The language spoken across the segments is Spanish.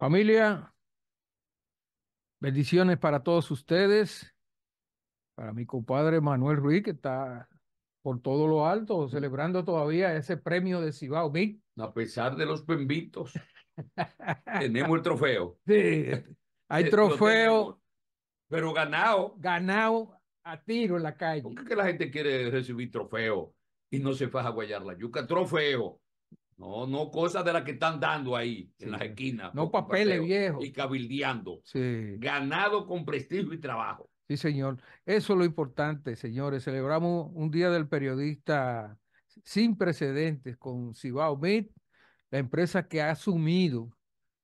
Familia, bendiciones para todos ustedes, para mi compadre Manuel Ruiz, que está por todo lo alto celebrando todavía ese premio de Cibao A pesar de los pembitos, tenemos el trofeo. Sí, hay eh, trofeo. pero ganado. Ganado a tiro en la calle. ¿Por qué la gente quiere recibir trofeo y no se faja guayar la yuca? Trofeo. No, no cosas de las que están dando ahí en las esquinas. No papeles viejos. Y cabildeando. Sí. Ganado con prestigio y trabajo. Sí, señor. Eso es lo importante, señores. Celebramos un día del periodista sin precedentes con Cibao Mit, la empresa que ha asumido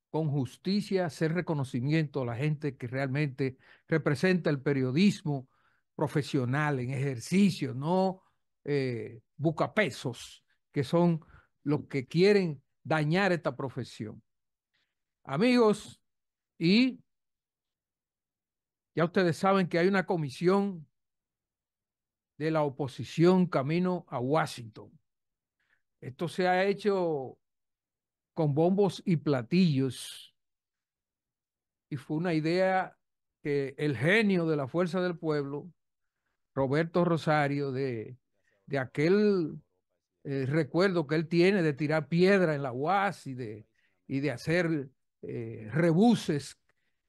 con justicia hacer reconocimiento a la gente que realmente representa el periodismo profesional en ejercicio, no eh, bucapesos, que son los que quieren dañar esta profesión. Amigos, y ya ustedes saben que hay una comisión de la oposición camino a Washington. Esto se ha hecho con bombos y platillos y fue una idea que el genio de la fuerza del pueblo, Roberto Rosario, de, de aquel eh, recuerdo que él tiene de tirar piedra en la UAS y de, y de hacer eh, rebuses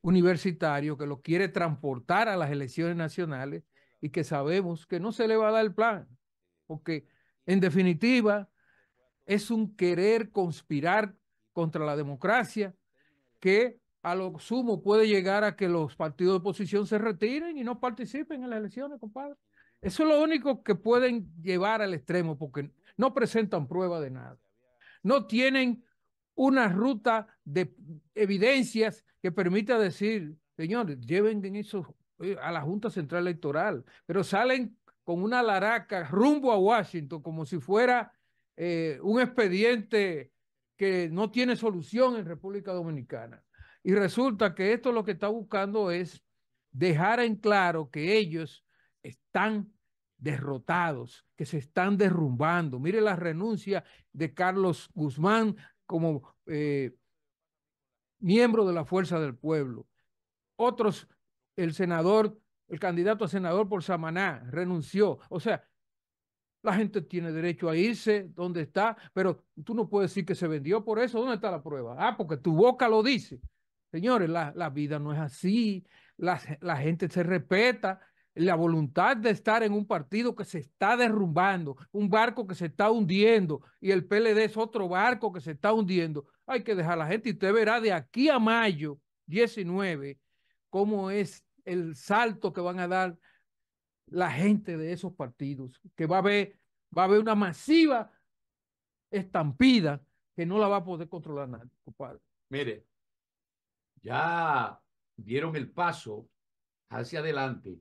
universitarios que lo quiere transportar a las elecciones nacionales y que sabemos que no se le va a dar el plan, porque en definitiva es un querer conspirar contra la democracia que a lo sumo puede llegar a que los partidos de oposición se retiren y no participen en las elecciones, compadre. Eso es lo único que pueden llevar al extremo, porque no presentan prueba de nada. No tienen una ruta de evidencias que permita decir, señores, lleven eso eh, a la Junta Central Electoral, pero salen con una laraca rumbo a Washington como si fuera eh, un expediente que no tiene solución en República Dominicana. Y resulta que esto lo que está buscando es dejar en claro que ellos están derrotados, que se están derrumbando. Mire la renuncia de Carlos Guzmán como eh, miembro de la Fuerza del Pueblo. Otros, el senador, el candidato a senador por Samaná, renunció. O sea, la gente tiene derecho a irse donde está, pero tú no puedes decir que se vendió por eso. ¿Dónde está la prueba? Ah, porque tu boca lo dice. Señores, la, vida no es así. La, la gente se respeta la voluntad de estar en un partido que se está derrumbando, un barco que se está hundiendo y el PLD es otro barco que se está hundiendo. Hay que dejar la gente y usted verá de aquí a mayo 19 cómo es el salto que van a dar la gente de esos partidos, que va a haber, va a haber una masiva estampida que no la va a poder controlar nadie, compadre. Mire, ya dieron el paso hacia adelante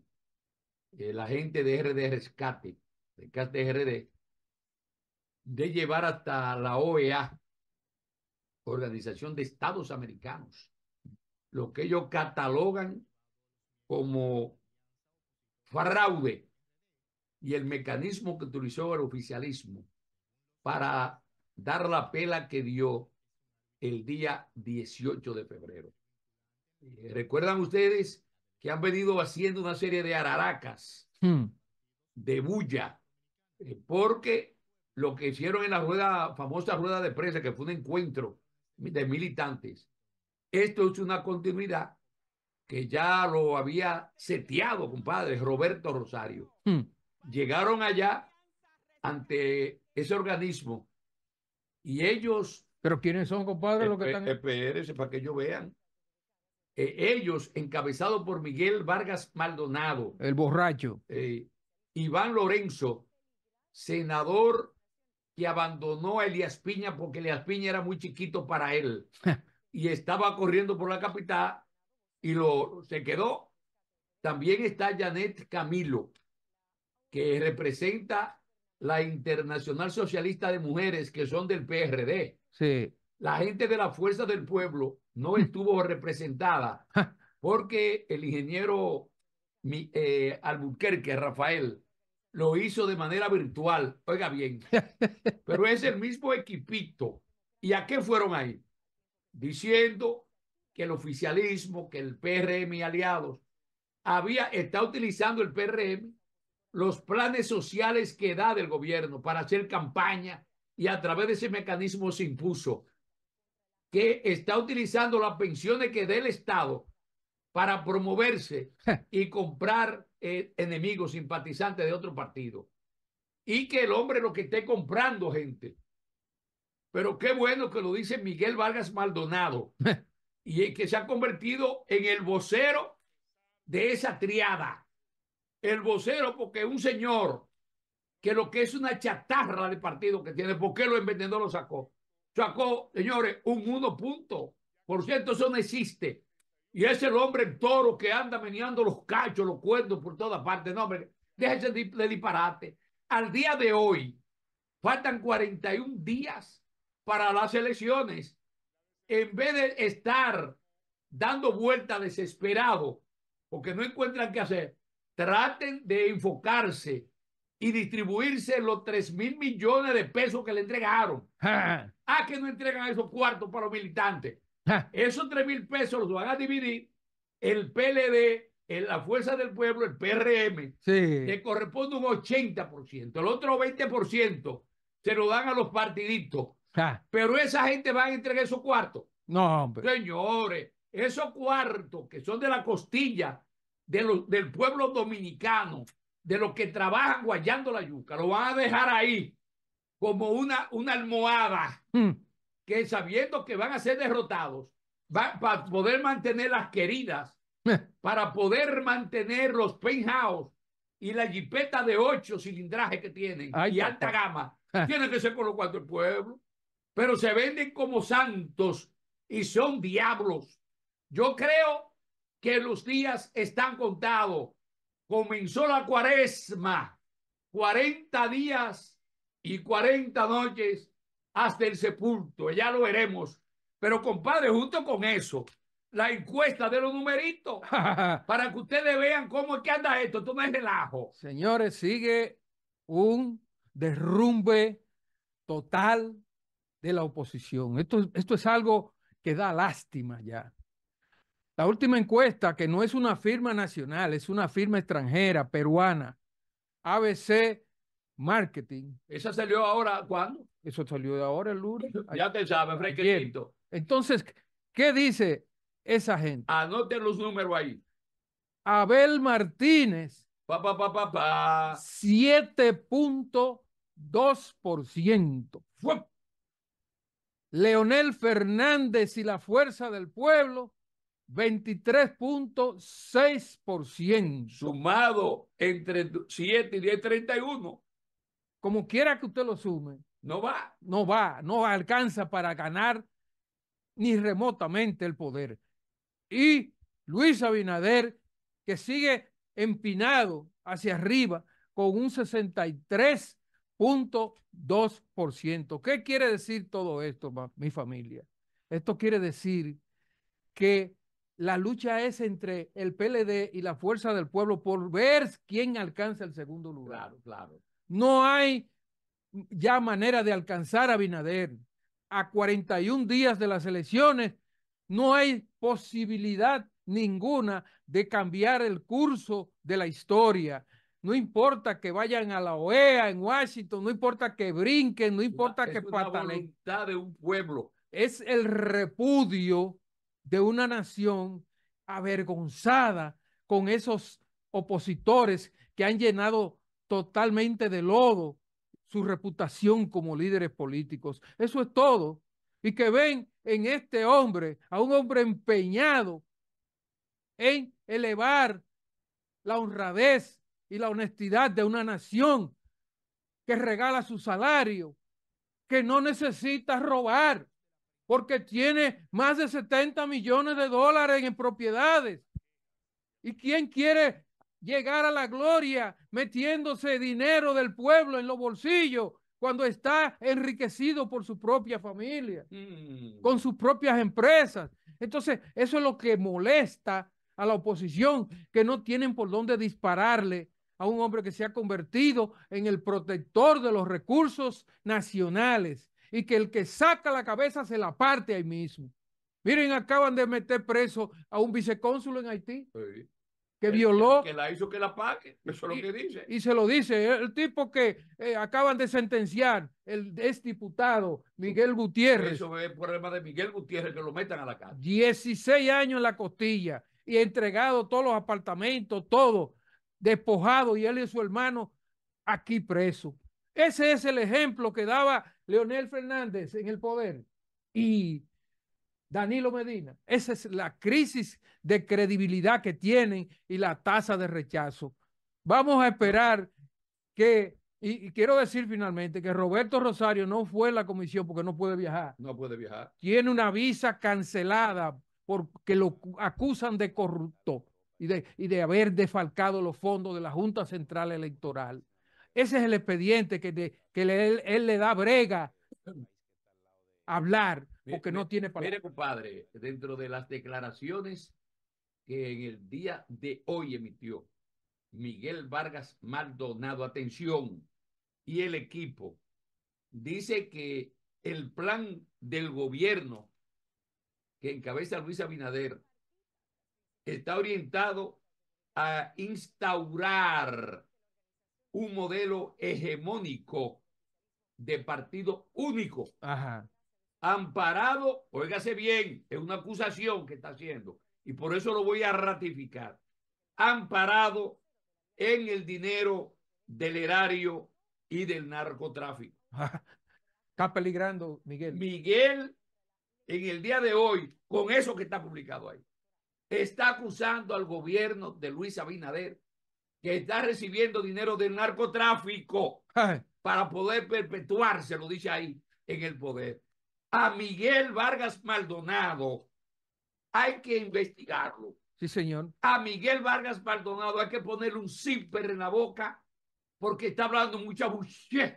eh, la gente de RD Rescate, de RD, de llevar hasta la OEA, Organización de Estados Americanos, lo que ellos catalogan como fraude y el mecanismo que utilizó el oficialismo para dar la pela que dio el día 18 de febrero. Eh, ¿Recuerdan ustedes que han venido haciendo una serie de araracas, hmm. de bulla, eh, porque lo que hicieron en la rueda, famosa rueda de prensa, que fue un encuentro de militantes, esto es una continuidad que ya lo había seteado, compadre, Roberto Rosario. Hmm. Llegaron allá ante ese organismo y ellos... ¿Pero quiénes son, compadre, los que están...? para que ellos vean. Eh, ellos, encabezado por Miguel Vargas Maldonado. El borracho. Eh, Iván Lorenzo, senador que abandonó a Elías Piña porque Elías Piña era muy chiquito para él. y estaba corriendo por la capital y lo, se quedó. También está Janet Camilo, que representa la Internacional Socialista de Mujeres, que son del PRD. Sí la gente de la Fuerza del Pueblo no hmm. estuvo representada porque el ingeniero eh, Albuquerque, Rafael, lo hizo de manera virtual. Oiga bien, pero es el mismo equipito. ¿Y a qué fueron ahí? Diciendo que el oficialismo, que el PRM y aliados había, está utilizando el PRM los planes sociales que da del gobierno para hacer campaña y a través de ese mecanismo se impuso que está utilizando las pensiones que dé el Estado para promoverse y comprar eh, enemigos, simpatizantes de otro partido. Y que el hombre lo que esté comprando gente. Pero qué bueno que lo dice Miguel Vargas Maldonado, y que se ha convertido en el vocero de esa triada. El vocero porque un señor que lo que es una chatarra de partido que tiene, porque qué lo envenenó, lo sacó? Chaco, señores, un 1 punto. Por cierto, eso no existe. Y es el hombre toro que anda meneando los cachos, los cuernos por todas partes. No, hombre, déjese de disparate. Al día de hoy, faltan 41 días para las elecciones. En vez de estar dando vuelta desesperado porque no encuentran qué hacer, traten de enfocarse y distribuirse los 3 mil millones de pesos que le entregaron. Ah, que no entregan esos cuartos para los militantes. Esos 3 mil pesos los van a dividir el PLD, la Fuerza del Pueblo, el PRM, que corresponde un 80%. El otro 20% se lo dan a los partiditos. Pero esa gente va a entregar esos cuartos. No, hombre. Señores, esos cuartos que son de la costilla del pueblo dominicano, de los que trabajan guayando la yuca, lo van a dejar ahí como una, una almohada, mm. que sabiendo que van a ser derrotados, van, para poder mantener las queridas, eh. para poder mantener los penthouse y la jipeta de ocho cilindrajes que tienen y alta gama, eh. tiene tienen que ser con lo cual del pueblo, pero se venden como santos y son diablos. Yo creo que los días están contados. Comenzó la cuaresma, 40 días y 40 noches hasta el sepulto. Ya lo veremos. Pero compadre, junto con eso, la encuesta de los numeritos para que ustedes vean cómo es que anda esto. Esto no relajo. Señores, sigue un derrumbe total de la oposición. Esto, esto es algo que da lástima ya. La última encuesta, que no es una firma nacional, es una firma extranjera, peruana, ABC marketing. ¿Esa salió ahora cuándo? Eso salió ahora el lunes. Ya te sabes, fresquecito. Entonces, ¿qué dice esa gente? Anoten los números ahí. Abel Martínez. 7.2%. Leonel Fernández y la Fuerza del Pueblo, 23.6%. Sumado entre 7 y 10, 31 como quiera que usted lo sume, no va. No va, no alcanza para ganar ni remotamente el poder. Y Luis Abinader, que sigue empinado hacia arriba con un 63.2%. ¿Qué quiere decir todo esto, mi familia? Esto quiere decir que la lucha es entre el PLD y la Fuerza del Pueblo por ver quién alcanza el segundo lugar. Claro, claro. No hay ya manera de alcanzar a Binader. A 41 días de las elecciones, no hay posibilidad ninguna de cambiar el curso de la historia. No importa que vayan a la OEA en Washington, no importa que brinquen, no importa que pataleen. voluntad de un pueblo. Es el repudio de una nación avergonzada con esos opositores que han llenado totalmente de lodo su reputación como líderes políticos. Eso es todo. Y que ven en este hombre, a un hombre empeñado en elevar la honradez y la honestidad de una nación que regala su salario, que no necesita robar, porque tiene más de 70 millones de dólares en propiedades. ¿Y quién quiere llegar a la gloria metiéndose dinero del pueblo en los bolsillos cuando está enriquecido por su propia familia, mm. con sus propias empresas. Entonces, eso es lo que molesta a la oposición, que no tienen por dónde dispararle a un hombre que se ha convertido en el protector de los recursos nacionales y que el que saca la cabeza se la parte ahí mismo. Miren, acaban de meter preso a un vicecónsul en Haití que violó. que la hizo que la pague, eso es lo que dice. Y se lo dice, el tipo que eh, acaban de sentenciar, el exdiputado diputado Miguel Gutiérrez. Eso es el problema de Miguel Gutiérrez, que lo metan a la casa. 16 años en la costilla y entregado todos los apartamentos, todo, despojado, y él y su hermano aquí preso. Ese es el ejemplo que daba Leonel Fernández en el poder. Y Danilo Medina. Esa es la crisis de credibilidad que tienen y la tasa de rechazo. Vamos a esperar que, y, quiero decir finalmente que Roberto Rosario no fue a la comisión porque no puede viajar. No puede viajar. Tiene una visa cancelada porque lo acusan de corrupto y de, de haber defalcado los fondos de la Junta Central Electoral. Ese es el expediente que, él le da brega hablar porque no tiene palabra. Mire, compadre, dentro de las declaraciones que en el día de hoy emitió Miguel Vargas Maldonado, atención, y el equipo, dice que el plan del gobierno que encabeza Luis Abinader está orientado a instaurar un modelo hegemónico de partido único. Ajá amparado, óigase bien, es una acusación que está haciendo y por eso lo voy a ratificar, amparado en el dinero del erario y del narcotráfico. Está peligrando, Miguel. Miguel, en el día de hoy, con eso que está publicado ahí, está acusando al gobierno de Luis Abinader que está recibiendo dinero del narcotráfico para poder perpetuarse, lo dice ahí, en el poder a Miguel Vargas Maldonado. Hay que investigarlo. Sí, señor. A Miguel Vargas Maldonado hay que ponerle un zipper en la boca porque está hablando mucha bullshit.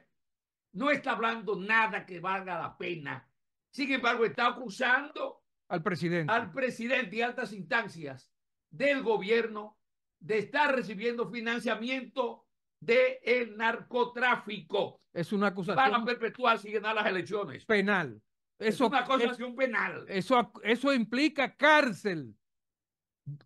No está hablando nada que valga la pena. Sin embargo, está acusando al presidente. Al presidente y altas instancias del gobierno de estar recibiendo financiamiento del narcotráfico. Es una acusación. Para perpetuar si ganar las elecciones. Penal. Eso, es una penal. Eso, eso implica cárcel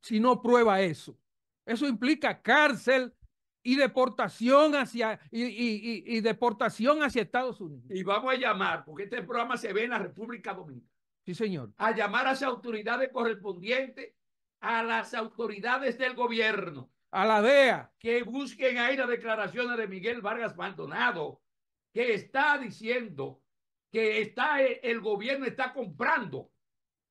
si no prueba eso. Eso implica cárcel y deportación hacia y, y, deportación hacia Estados Unidos. Y vamos a llamar, porque este programa se ve en la República Dominicana. Sí, señor. A llamar a las autoridades correspondientes, a las autoridades del gobierno. A la DEA. Que busquen ahí las declaraciones de Miguel Vargas Maldonado, que está diciendo que está el gobierno está comprando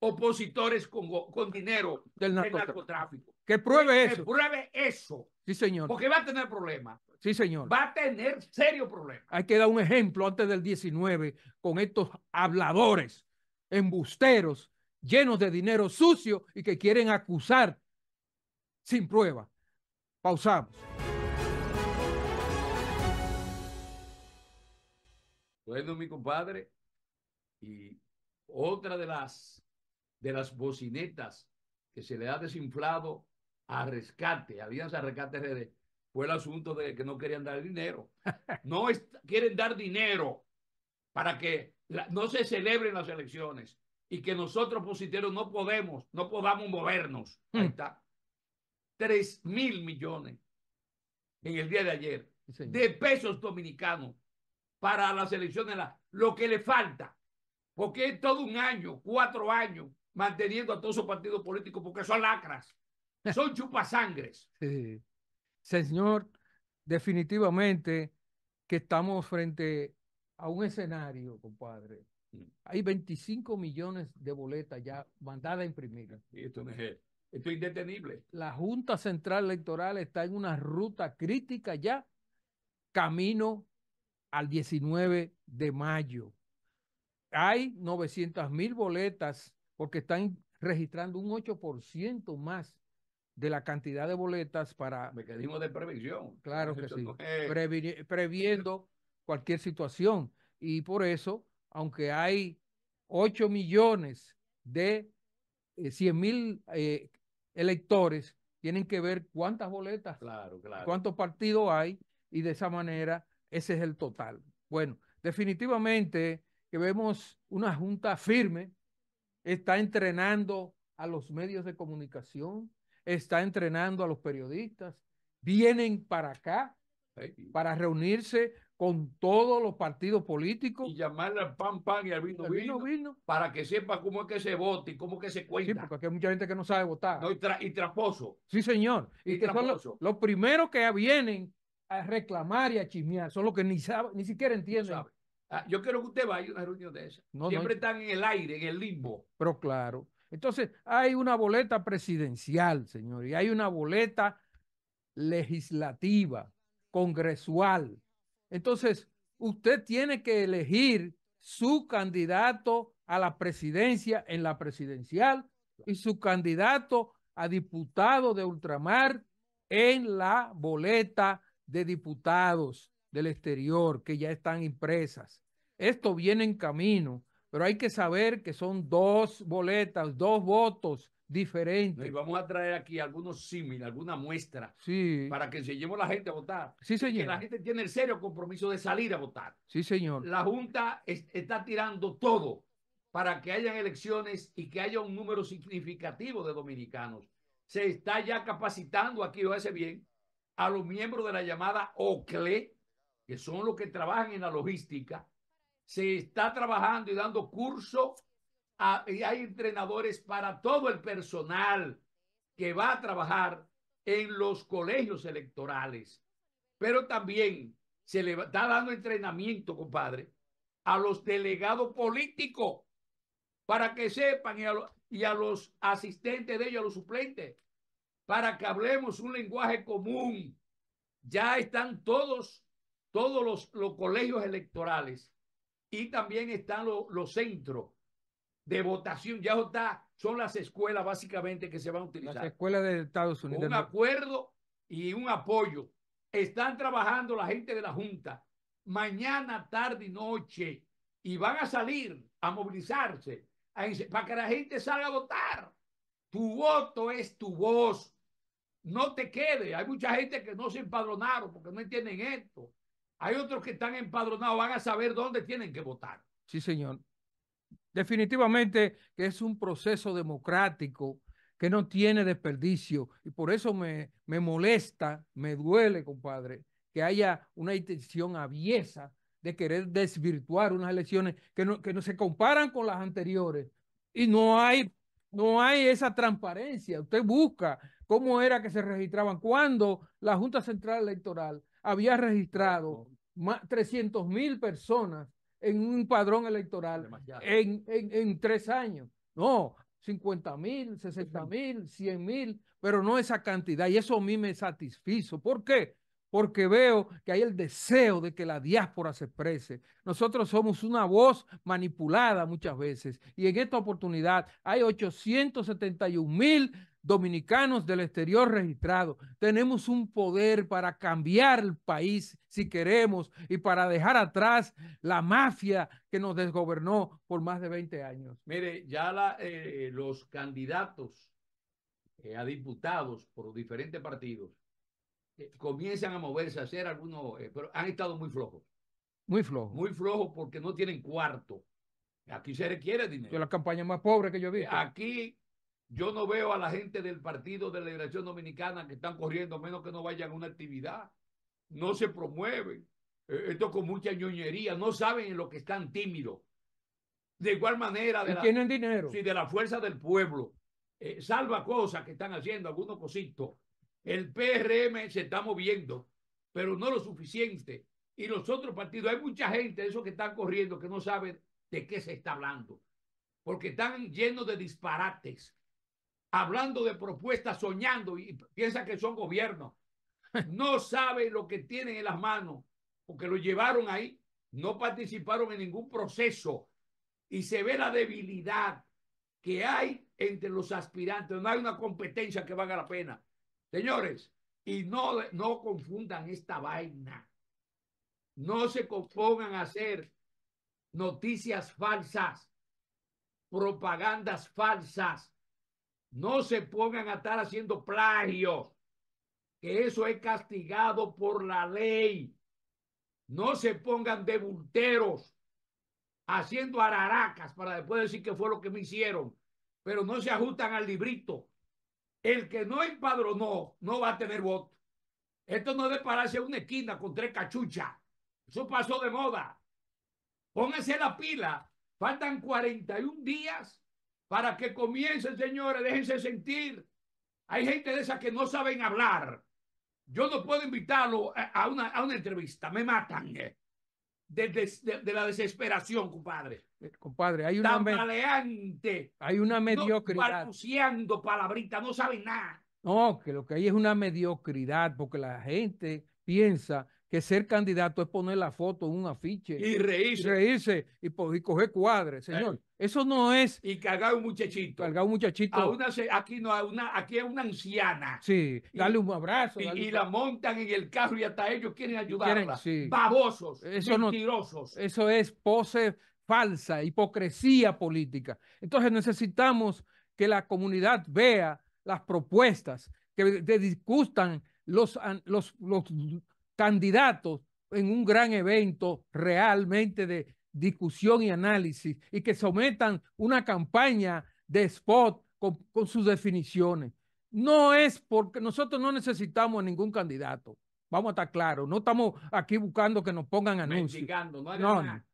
opositores con, con dinero del narcotráfico. Que pruebe eso. Que pruebe eso. Sí, señor. Porque va a tener problemas. Sí, señor. Va a tener serio problema. Hay que dar un ejemplo antes del 19 con estos habladores, embusteros, llenos de dinero sucio y que quieren acusar sin prueba. Pausamos. Bueno, mi compadre, y otra de las, de las bocinetas que se le ha desinflado a rescate, a Alianza Rescate fue el asunto de que no querían dar dinero. No quieren dar dinero para que no se celebren las elecciones y que nosotros positeros no podemos, no podamos movernos. Hmm. Ahí está. 3 mil millones en el día de ayer de pesos dominicanos para la selección de la, lo que le falta, porque es todo un año, cuatro años, manteniendo a todos esos partidos políticos, porque son lacras, son chupasangres. Señor, definitivamente que estamos frente a un escenario, compadre. Mm. Hay 25 millones de boletas ya mandadas a imprimir. esto, es, esto es indetenible. La Junta Central Electoral está en una ruta crítica ya, camino al 19 de mayo. Hay 900 mil boletas porque están registrando un 8% más de la cantidad de boletas para... Mecanismo de previsión. Claro que sí. previendo cualquier situación. Y por eso, aunque hay 8 millones de 100 eh, mil eh, electores, tienen que ver cuántas boletas, claro, cuántos partidos hay y de esa manera ese es el total. Bueno, definitivamente que vemos una junta firme, está entrenando a los medios de comunicación, está entrenando a los periodistas, vienen para acá para reunirse con todos los partidos políticos. Y llamarle al pan pan y al vino, vino, vino, para que sepa cómo es que se vota y cómo es que se cuenta. Sí, porque hay mucha gente que no sabe votar. y, traposo. Sí, señor. Y, que traposo. son los, primeros que vienen reclamar y a chismear. Son los que ni, ni siquiera entienden. Ah, yo quiero que usted vaya a una reunión de esas. Siempre están en el aire, en el limbo. Pero claro. Entonces, hay una boleta presidencial, señor, y hay una boleta legislativa, congresual. Entonces, usted tiene que elegir su candidato a la presidencia en la presidencial y su candidato a diputado de ultramar en la boleta de diputados del exterior que ya están impresas. Esto viene en camino, pero hay que saber que son dos boletas, dos votos diferentes. Y vamos a traer aquí algunos símiles, alguna muestra, sí. para que se lleve la gente a votar. Sí, señor. Que la gente tiene el serio compromiso de salir a votar. Sí, señor. La Junta está tirando todo para que haya elecciones y que haya un número significativo de dominicanos. Se está ya capacitando aquí, o hace bien, a los miembros de la llamada OCLE, que son los que trabajan en la logística, se está trabajando y dando curso y hay entrenadores para todo el personal que va a trabajar en los colegios electorales. Pero también se le está dando entrenamiento, compadre, a los delegados políticos para que sepan y a, los, y a los asistentes de ellos, a los suplentes, para que hablemos un lenguaje común. Ya están todos, todos los, colegios electorales y también están los centros de votación. Ya está, son las escuelas básicamente que se van a utilizar. Las escuelas de Estados Unidos. Un acuerdo y un apoyo. Están trabajando la gente de la Junta mañana, tarde y noche y van a salir a movilizarse para que la gente salga a votar. Tu voto es tu voz. No te quede. Hay mucha gente que no se empadronaron porque no entienden esto. Hay otros que están empadronados, van a saber dónde tienen que votar. Sí, señor. Definitivamente que es un proceso democrático que no tiene desperdicio y por eso me, molesta, me duele, compadre, que haya una intención aviesa de querer desvirtuar unas elecciones que no, que no se comparan con las anteriores y no hay no hay esa transparencia. Usted busca cómo era que se registraban, cuando la Junta Central Electoral había registrado 300 mil personas en un padrón electoral en, tres años. No, 50 mil, 60 mil, 100 mil, pero no esa cantidad. Y eso a mí me satisfizo. ¿Por qué? porque veo que hay el deseo de que la diáspora se exprese. Nosotros somos una voz manipulada muchas veces y en esta oportunidad hay 871 mil dominicanos del exterior registrados. Tenemos un poder para cambiar el país si queremos y para dejar atrás la mafia que nos desgobernó por más de 20 años. Mire, ya eh, los candidatos eh, a diputados por diferentes partidos eh, comienzan a moverse, a hacer algunos, eh, pero han estado muy flojos. Muy flojos. Muy flojos porque no tienen cuarto. Aquí se requiere dinero. la campaña más pobre que yo vi Aquí yo no veo a la gente del Partido de la Liberación Dominicana que están corriendo, menos que no vayan a una actividad. No se promueven. Eh, esto con mucha ñoñería. No saben en lo que están tímidos. De igual manera. De tienen dinero. Sí, de la fuerza del pueblo. salva cosas que están haciendo, algunos cositos. El PRM se está moviendo, pero no lo suficiente. Y los otros partidos, hay mucha gente, de esos que están corriendo, que no saben de qué se está hablando, porque están llenos de disparates, hablando de propuestas, soñando y piensan que son gobierno. No saben lo que tienen en las manos, porque lo llevaron ahí, no participaron en ningún proceso y se ve la debilidad que hay entre los aspirantes. No hay una competencia que valga la pena. Señores, y no, no confundan esta vaina. No se pongan a hacer noticias falsas, propagandas falsas. No se pongan a estar haciendo plagio, que eso es castigado por la ley. No se pongan de bulteros haciendo araracas para después decir que fue lo que me hicieron, pero no se ajustan al librito el que no empadronó no va a tener voto. Esto no es de pararse una esquina con tres cachuchas. Eso pasó de moda. Pónganse la pila. Faltan 41 días para que comiencen, señores. Déjense sentir. Hay gente de esas que no saben hablar. Yo no puedo invitarlo a una, a una entrevista. Me matan. Eh de, la desesperación, compadre. Eh, compadre, hay una... Tambaleante. Hay una mediocridad. No, palabritas, no saben nada. No, que lo que hay es una mediocridad, porque la gente piensa que ser candidato es poner la foto en un afiche. Y reírse. Y y, coger cuadres, eh, señor. Eso no es. Y cargar un muchachito. Cargar un muchachito. una, aquí no, a una, aquí es una anciana. Sí, dale un abrazo. Y, la montan en el carro y hasta ellos quieren ayudarla. Babosos, eso mentirosos. eso es pose falsa, hipocresía política. Entonces necesitamos que la comunidad vea las propuestas, que discutan los, los, los candidatos en un gran evento realmente de, discusión y análisis y que sometan una campaña de spot con, sus definiciones. No es porque nosotros no necesitamos ningún candidato. Vamos a estar claros, no estamos aquí buscando que nos pongan anuncios.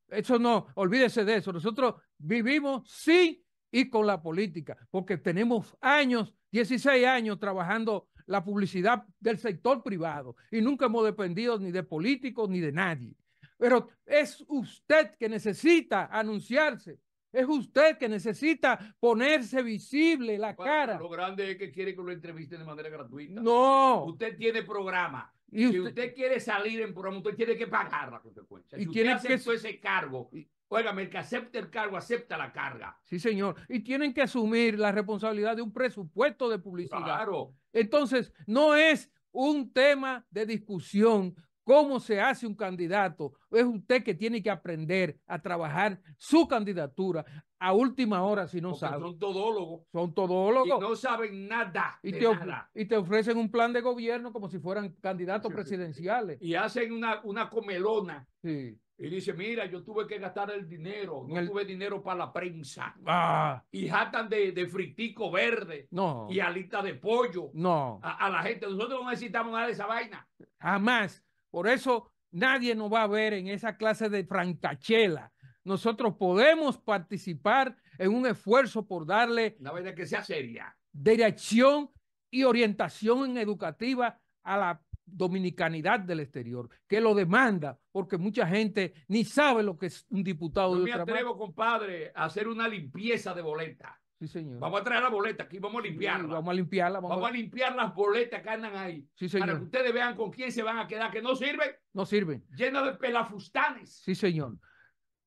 eso no, olvídese de eso. Nosotros vivimos sí y con la política, porque tenemos años, 16 años trabajando la publicidad del sector privado y nunca hemos dependido ni de políticos ni de nadie. Pero es usted que necesita anunciarse. Es usted que necesita ponerse visible la cara. Lo grande es que quiere que lo entrevisten de manera gratuita. No. Usted tiene programa. Y si usted quiere salir en programa, usted tiene que pagar la consecuencia. y usted tiene ese cargo, óigame, el que acepte el cargo acepta la carga. Sí, señor. Y tienen que asumir la responsabilidad de un presupuesto de publicidad. Claro. Entonces, no es un tema de discusión, cómo se hace un candidato. Es usted que tiene que aprender a trabajar su candidatura a última hora si no sabe. Son todólogos. Son todólogos. Y no saben nada. Y, te nada. y te ofrecen un plan de gobierno como si fueran candidatos presidenciales. Y hacen una, comelona. Y dice, mira, yo tuve que gastar el dinero, no tuve dinero para la prensa. Ah. Y jatan de, fritico verde. No. Y alita de pollo. No. A, a la gente. Nosotros no necesitamos nada de esa vaina. Jamás. Por eso nadie nos va a ver en esa clase de francachela. Nosotros podemos participar en un esfuerzo por darle... que sea seria. Dirección y orientación educativa a la dominicanidad del exterior, que lo demanda, porque mucha gente ni sabe lo que es un diputado no de otra me atrevo, compadre, a hacer una limpieza de boleta. Sí, señor. Vamos a traer la boleta aquí, vamos a limpiarla. vamos a limpiarla. Vamos, a... limpiar las boletas que andan ahí. Sí, señor. Para que ustedes vean con quién se van a quedar, que no sirven. No sirven. Llena de pelafustanes. Sí, señor.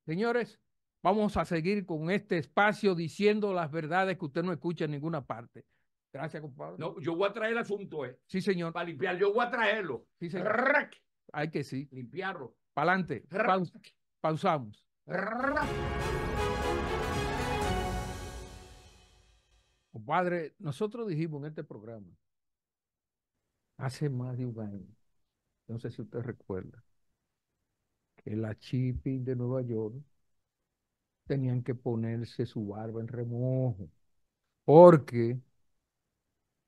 Señores, vamos a seguir con este espacio diciendo las verdades que usted no escucha en ninguna parte. Gracias, compadre. No, yo voy a traer el asunto, ¿eh? Sí, señor. Para limpiar, yo voy a traerlo. Sí, señor. Hay que sí. Limpiarlo. Para adelante. pausamos. Compadre, oh, nosotros dijimos en este programa, hace más de un año, no sé si usted recuerda, que la shipping de Nueva York tenían que ponerse su barba en remojo, porque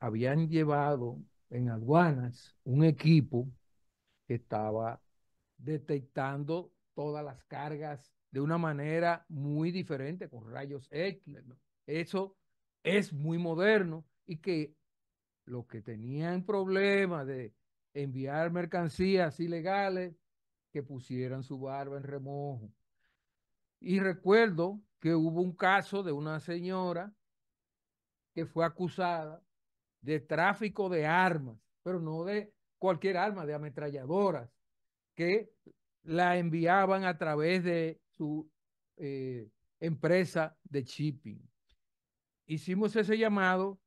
habían llevado en aduanas un equipo que estaba detectando todas las cargas de una manera muy diferente, con rayos X. Eso es muy moderno y que los que tenían problemas de enviar mercancías ilegales, que pusieran su barba en remojo. Y recuerdo que hubo un caso de una señora que fue acusada de tráfico de armas, pero no de cualquier arma, de ametralladoras, que la enviaban a través de su eh, empresa de shipping hicimos ese llamado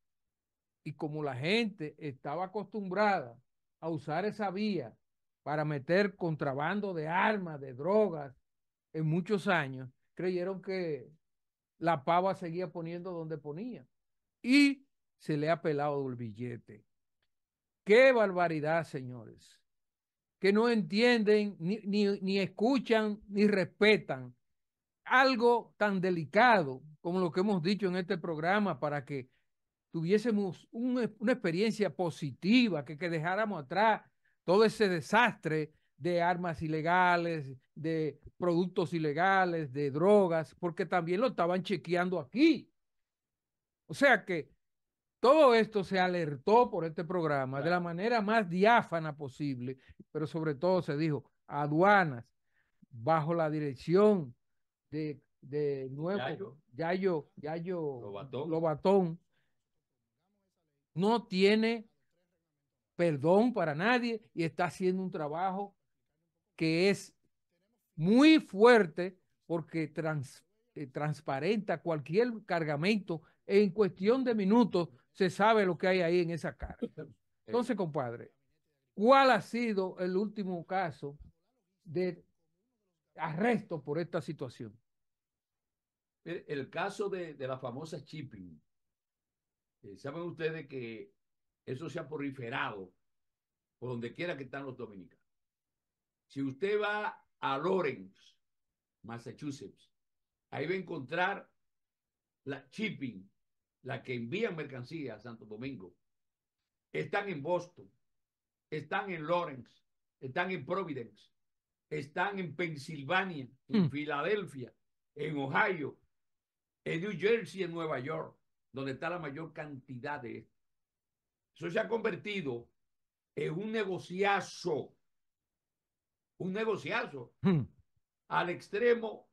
y como la gente estaba acostumbrada a usar esa vía para meter contrabando de armas, de drogas, en muchos años, creyeron que la pava seguía poniendo donde ponía. Y se le ha pelado el billete. Qué barbaridad, señores, que no entienden, ni, ni escuchan, ni respetan algo tan delicado como lo que hemos dicho en este programa para que tuviésemos e, una experiencia positiva, que, dejáramos atrás todo ese desastre de armas ilegales, de productos ilegales, de drogas, porque también lo estaban chequeando aquí. O sea que todo esto se alertó por este programa de la manera más diáfana posible, pero sobre todo se dijo aduanas bajo la dirección de, de nuevo, Yayo, ya yo Lobatón. no tiene perdón para nadie y está haciendo un trabajo que es muy fuerte porque trans, eh, transparenta cualquier cargamento. En cuestión de minutos se sabe lo que hay ahí en esa cara. Entonces, compadre, ¿cuál ha sido el último caso de arresto por esta situación. El caso de, la famosa shipping. Eh, saben ustedes que eso se ha proliferado por donde quiera que están los dominicanos. Si usted va a Lawrence, Massachusetts, ahí va a encontrar la shipping, la que envía mercancías a Santo Domingo. Están en Boston, están en Lawrence, están en Providence, están en Pensilvania, en hmm. Filadelfia, en Ohio, en New Jersey, en Nueva York, donde está la mayor cantidad de Eso se ha convertido en un negociazo, un negociazo hmm. al extremo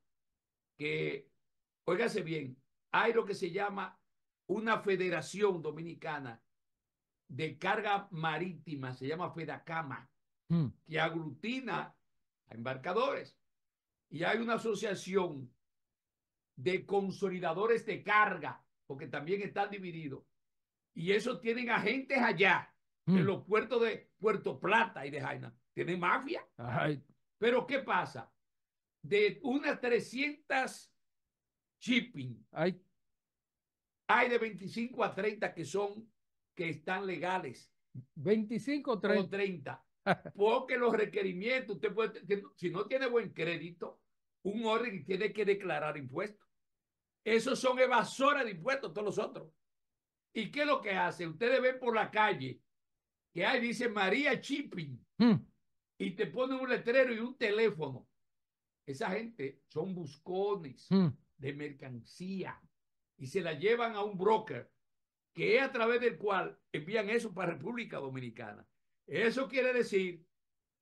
que, óigase bien, hay lo que se llama una federación dominicana de carga marítima, se llama Fedacama, hmm. que aglutina a embarcadores. Y hay una asociación de consolidadores de carga, porque también están divididos. Y eso tienen agentes allá, en mm. los puertos de Puerto Plata y de Jaina. tiene mafia. Pero ¿qué pasa? De unas 300 shipping, hay hay de 25 a 30 que son, que están legales. 25 30. 30. Porque los requerimientos, usted puede, si no tiene buen crédito, un orden tiene que declarar impuestos. Esos son evasores de impuestos, todos los otros. ¿Y qué es lo que hace? Ustedes ven por la calle que hay dice María Chipping hmm. y te ponen un letrero y un teléfono. Esa gente son buscones hmm. de mercancía y se la llevan a un broker que es a través del cual envían eso para República Dominicana. Eso quiere decir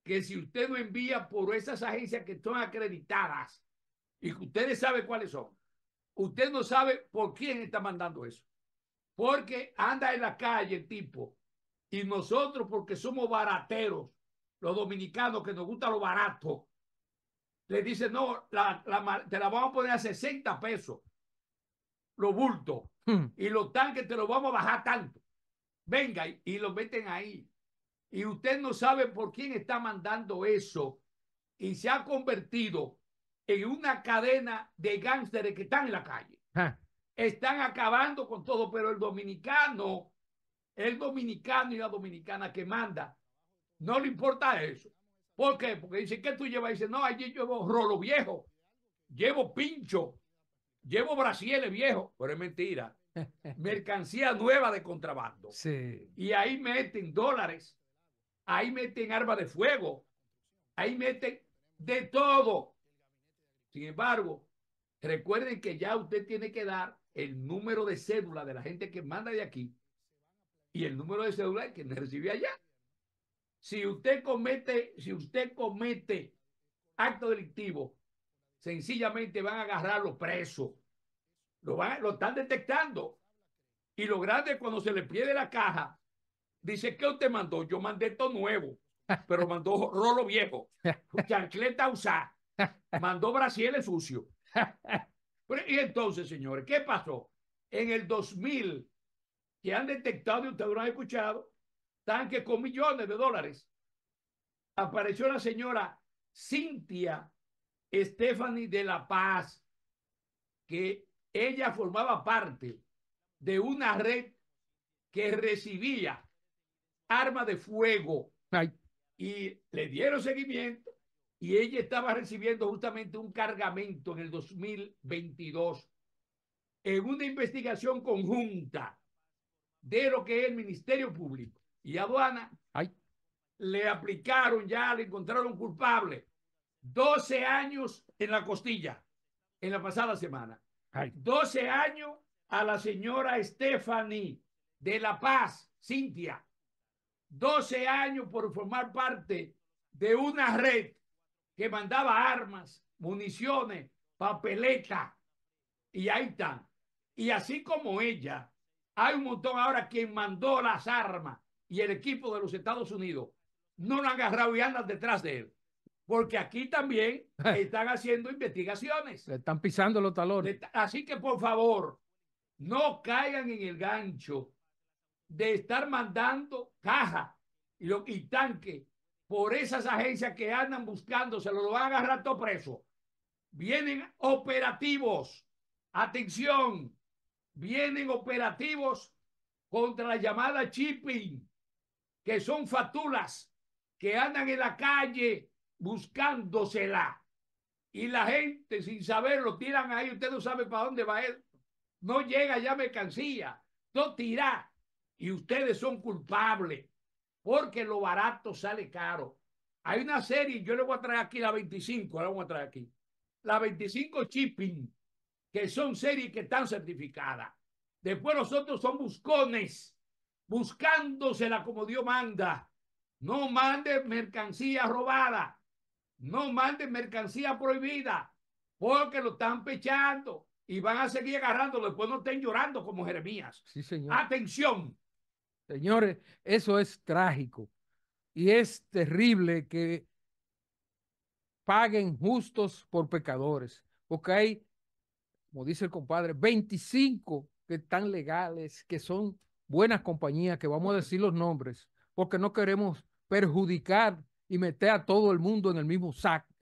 que si usted no envía por esas agencias que están acreditadas y que ustedes saben cuáles son, usted no sabe por quién está mandando eso. Porque anda en la calle el tipo y nosotros porque somos barateros, los dominicanos que nos gusta lo barato, le dice no, la, te la vamos a poner a 60 pesos, lo bulto hmm. y los tanques te los vamos a bajar tanto. Venga, y, lo meten ahí y usted no sabe por quién está mandando eso y se ha convertido en una cadena de gánsteres que están en la calle. Ah. Están acabando con todo, pero el dominicano, el dominicano y la dominicana que manda, no le importa eso. ¿Por qué? Porque dice, ¿qué tú llevas? dice, no, allí llevo rolo viejo, llevo pincho, llevo brasiles viejo. Pero es mentira. Mercancía nueva de contrabando. Y ahí meten dólares ahí meten arma de fuego, ahí meten de todo. Sin embargo, recuerden que ya usted tiene que dar el número de cédula de la gente que manda de aquí y el número de cédula que recibe allá. Si usted comete, si usted comete acto delictivo, sencillamente van a agarrarlo preso. Lo, van, lo están detectando. Y lo grande es cuando se le pierde la caja Dice, ¿qué usted mandó? Yo mandé esto nuevo, pero mandó rolo viejo, chancleta usada, mandó brasiles sucio. y entonces, señores, ¿qué pasó? En el 2000, que han detectado, y ustedes lo han escuchado, tanque con millones de dólares, apareció la señora Cintia Stephanie de la Paz, que ella formaba parte de una red que recibía arma de fuego. Y le dieron seguimiento y ella estaba recibiendo justamente un cargamento en el 2022 en una investigación conjunta de lo que es el Ministerio Público y aduana. Le aplicaron ya, le encontraron culpable. 12 años en la costilla en la pasada semana. 12 años a la señora Stephanie de La Paz, Cintia, 12 años por formar parte de una red que mandaba armas, municiones, papeleta, y ahí está. Y así como ella, hay un montón ahora quien mandó las armas y el equipo de los Estados Unidos no lo han agarrado y andan detrás de él. Porque aquí también están haciendo investigaciones. Le están pisando los talones. Así que por favor, no caigan en el gancho de estar mandando caja y, lo, tanque por esas agencias que andan buscando, se lo van a agarrar todo preso. Vienen operativos, atención, vienen operativos contra la llamada shipping, que son fatulas que andan en la calle buscándosela. Y la gente sin saber lo tiran ahí, usted no sabe para dónde va ir No llega ya mercancía, no tira y ustedes son culpables porque lo barato sale caro. Hay una serie, yo le voy a traer aquí la 25, la voy a traer aquí. La 25 Shipping, que son series que están certificadas. Después nosotros son buscones, buscándosela como Dios manda. No mande mercancía robada, no mande mercancía prohibida, porque lo están pechando y van a seguir agarrando. Después no estén llorando como Jeremías. Sí, señor. Atención, Señores, eso es trágico y es terrible que paguen justos por pecadores, porque hay, como dice el compadre, 25 que están legales, que son buenas compañías, que vamos a decir los nombres, porque no queremos perjudicar y meter a todo el mundo en el mismo saco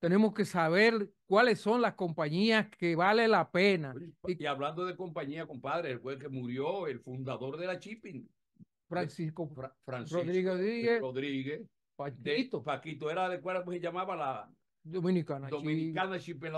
tenemos que saber cuáles son las compañías que vale la pena. Y, hablando de compañía, compadre, el juez que murió, el fundador de la chipping Francisco, Francisco Rodríguez. Rodríguez. Paquito. Paquito era de cuál se llamaba la Dominicana. Dominicana chipping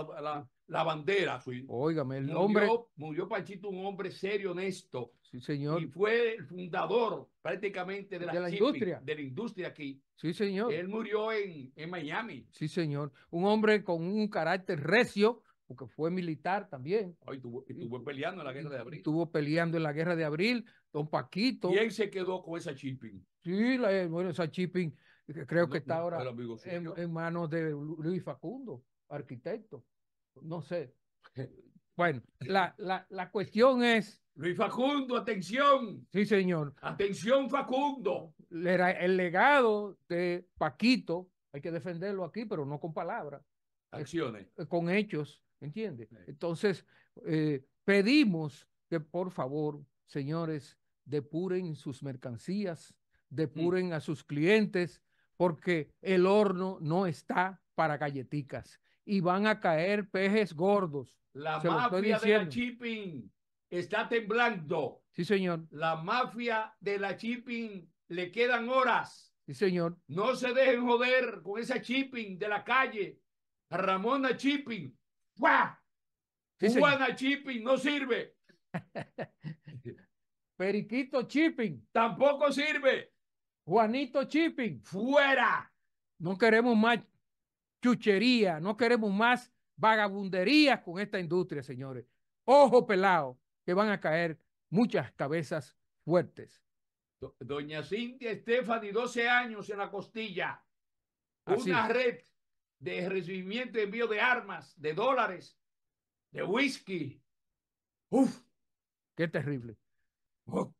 la, bandera. Óigame, el nombre hombre. Murió Pachito, un hombre serio, honesto, Sí, señor. Y fue el fundador prácticamente de la, industria. De la industria aquí. Sí, señor. Él murió en, en Miami. Sí, señor. Un hombre con un carácter recio, porque fue militar también. Ay, estuvo, peleando en la guerra de abril. Estuvo peleando en la guerra de abril, don Paquito. ¿Quién se quedó con esa chipping. Sí, la, eh, bueno, esa chipping eh, creo que está ahora en, en, manos de Luis Facundo, arquitecto. No sé. Bueno, la, la cuestión es Luis Facundo, atención. Sí, señor. Atención, Facundo. El legado de Paquito, hay que defenderlo aquí, pero no con palabras. Acciones. Eh, con hechos, entiende. Entonces, eh, pedimos que por favor, señores, depuren sus mercancías, depuren mm. a sus clientes, porque el horno no está para galleticas y van a caer pejes gordos. La mafia de la chipping está temblando. Sí, señor. La mafia de la chipping le quedan horas. Sí, señor. No se dejen joder con esa chipping de la calle. Ramona chipping. ¡Buah! Juana chipping no sirve. Periquito chipping. Tampoco sirve. Juanito chipping. Fuera. No queremos más chuchería, no queremos más vagabundería con esta industria, señores. Ojo pelado que van a caer muchas cabezas fuertes. Doña Cintia Estefani, 12 años en la costilla. Una red de recibimiento y envío de armas, de dólares, de whisky. Uf. Qué terrible. Oh,